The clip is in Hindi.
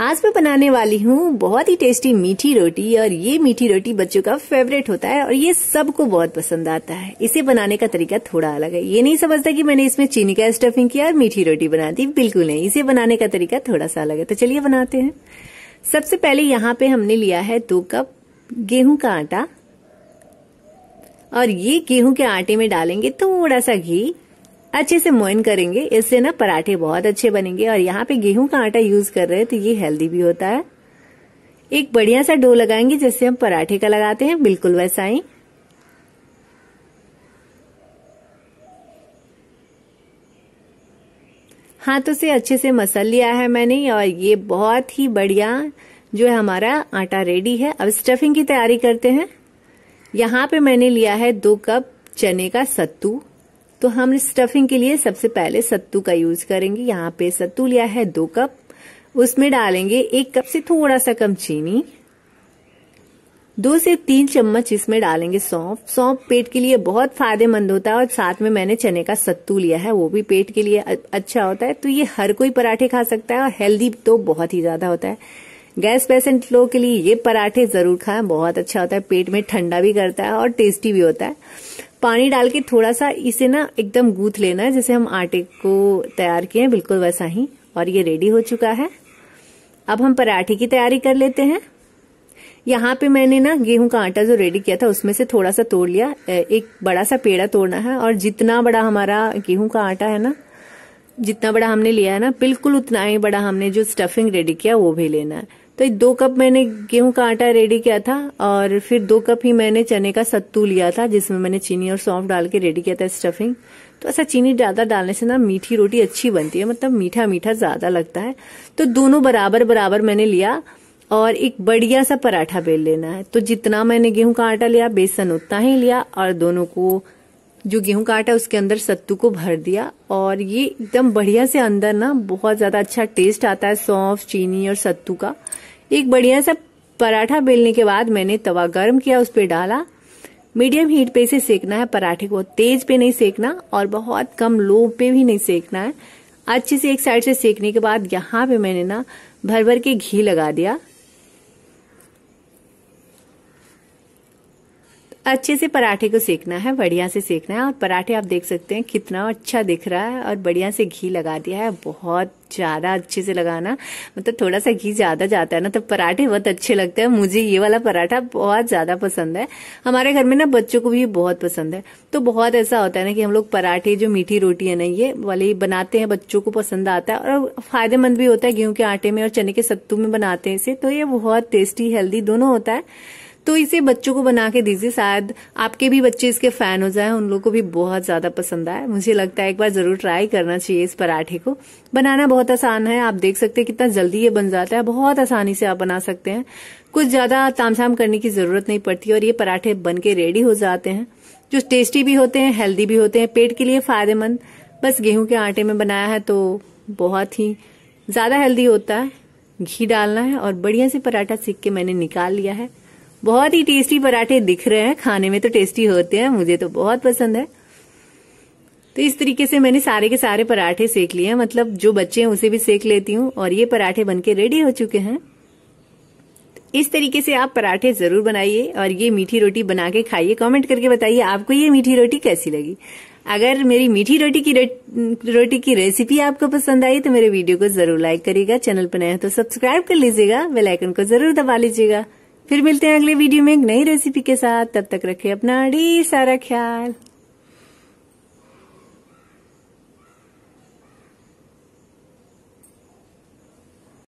आज मैं बनाने वाली हूँ बहुत ही टेस्टी मीठी रोटी और ये मीठी रोटी बच्चों का फेवरेट होता है और ये सबको बहुत पसंद आता है इसे बनाने का तरीका थोड़ा अलग है ये नहीं समझता कि मैंने इसमें चीनी का स्टफिंग किया और मीठी रोटी बना दी बिल्कुल नहीं इसे बनाने का तरीका थोड़ा सा अलग है तो चलिए बनाते हैं सबसे पहले यहाँ पे हमने लिया है दो कप गेहूं का आटा और ये गेहूं के आटे में डालेंगे थोड़ा सा घी अच्छे से मोइन करेंगे इससे ना पराठे बहुत अच्छे बनेंगे और यहाँ पे गेहूं का आटा यूज कर रहे हैं तो ये हेल्दी भी होता है एक बढ़िया सा डो लगाएंगे जैसे हम पराठे का लगाते हैं बिल्कुल वैसा ही हाथों से अच्छे से मसल लिया है मैंने और ये बहुत ही बढ़िया जो है हमारा आटा रेडी है अब स्टफिंग की तैयारी करते हैं यहाँ पे मैंने लिया है दो कप चने का सत्तू तो हम स्टफिंग के लिए सबसे पहले सत्तू का यूज करेंगे यहाँ पे सत्तू लिया है दो कप उसमें डालेंगे एक कप से थोड़ा सा कम चीनी दो से तीन चम्मच इसमें डालेंगे सौंफ सौंफ पेट के लिए बहुत फायदेमंद होता है और साथ में मैंने चने का सत्तू लिया है वो भी पेट के लिए अच्छा होता है तो ये हर कोई पराठे खा सकता है और हेल्दी तो बहुत ही ज्यादा होता है गैस पेशेंट लोगों के लिए ये पराठे जरूर खाएं बहुत अच्छा होता है पेट में ठंडा भी करता है और टेस्टी भी होता है पानी डाल के थोड़ा सा इसे ना एकदम गूथ लेना है जैसे हम आटे को तैयार किए हैं बिल्कुल वैसा ही और ये रेडी हो चुका है अब हम पराठे की तैयारी कर लेते हैं यहाँ पे मैंने ना गेहूं का आटा जो रेडी किया था उसमें से थोड़ा सा तोड़ लिया एक बड़ा सा पेड़ा तोड़ना है और जितना बड़ा हमारा गेहूं का आटा है ना जितना बड़ा हमने लिया है ना बिल्कुल उतना ही बड़ा हमने जो स्टफिंग रेडी किया वो भी लेना है तो दो कप मैंने गेहूं का आटा रेडी किया था और फिर दो कप ही मैंने चने का सत्तू लिया था जिसमें मैंने चीनी और सौंफ डाल के रेडी किया था स्टफिंग तो ऐसा चीनी ज़्यादा डालने से ना मीठी रोटी अच्छी बनती है मतलब मीठा मीठा ज़्यादा लगता है तो दोनों बराबर बराबर मैंने लिया और एक बढ़िया सा पराठा बेल लेना है तो जितना मैंने गेहूं का आटा लिया बेसन उतना ही लिया और दोनों को जो गेहूं का आटा उसके अंदर सत्तू को भर दिया और ये एकदम बढ़िया से अंदर ना बहुत ज्यादा अच्छा टेस्ट आता है सौंफ चीनी और सत्तू का एक बढ़िया सा पराठा बेलने के बाद मैंने तवा गर्म किया उस पर डाला मीडियम हीट पे इसे सेकना है पराठे को तेज पे नहीं सेकना और बहुत कम लो पे भी नहीं सेकना है अच्छे से एक साइड से सेकने के बाद यहाँ पे मैंने ना भर भर के घी लगा दिया अच्छे से पराठे को सेकना है बढ़िया से सेकना है और पराठे आप देख सकते हैं कितना अच्छा दिख रहा है और बढ़िया से घी लगा दिया है बहुत ज़्यादा अच्छे से लगाना मतलब थोड़ा सा घी ज़्यादा जाता है ना तो पराठे बहुत अच्छे लगते हैं मुझे ये वाला पराठा बहुत ज़्यादा पसंद है हमारे घर में ना बच्चों को भी बहुत पसंद है तो बहुत ऐसा होता है ना कि हम लोग पराठे जो मीठी रोटी है ना ये वाले बनाते हैं बच्चों को पसंद आता है और फायदेमंद भी होता है गेहूं के आटे में और चने के सत्तू में बनाते हैं इसे तो ये बहुत टेस्टी हेल्दी दोनों होता है तो इसे बच्चों को बना के दीजिए शायद आपके भी बच्चे इसके फैन हो जाए उन लोग को भी बहुत ज्यादा पसंद आए मुझे लगता है एक बार जरूर ट्राई करना चाहिए इस पराठे को बनाना बहुत आसान है आप देख सकते हैं कितना जल्दी ये बन जाता है बहुत आसानी से आप बना सकते हैं कुछ ज्यादा तामझाम करने की जरूरत नहीं पड़ती और ये पराठे बन के रेडी हो जाते हैं जो टेस्टी भी होते हैं हेल्दी भी होते हैं पेट के लिए फायदेमंद बस गेहूं के आटे में बनाया है तो बहुत ही ज्यादा हेल्दी होता है घी डालना है और बढ़िया से पराठा सीख के मैंने निकाल लिया है बहुत ही टेस्टी पराठे दिख रहे हैं खाने में तो टेस्टी होते हैं मुझे तो बहुत पसंद है तो इस तरीके से मैंने सारे के सारे पराठे सेक लिए हैं मतलब जो बच्चे हैं उसे भी सेक लेती हूँ और ये पराठे बनके रेडी हो चुके हैं इस तरीके से आप पराठे जरूर बनाइए और ये मीठी रोटी बना के खाइए कमेंट करके बताइए आपको ये मीठी रोटी कैसी लगी अगर मेरी मीठी रोटी की रोटी की रेसिपी आपको पसंद आई तो मेरे वीडियो को जरूर लाइक करिएगा चैनल पर नया तो सब्सक्राइब कर लीजिएगा बेलाइकन को जरूर दबा लीजिएगा फिर मिलते हैं अगले वीडियो में एक नई रेसिपी के साथ तब तक रखें अपना ढेर सारा ख्याल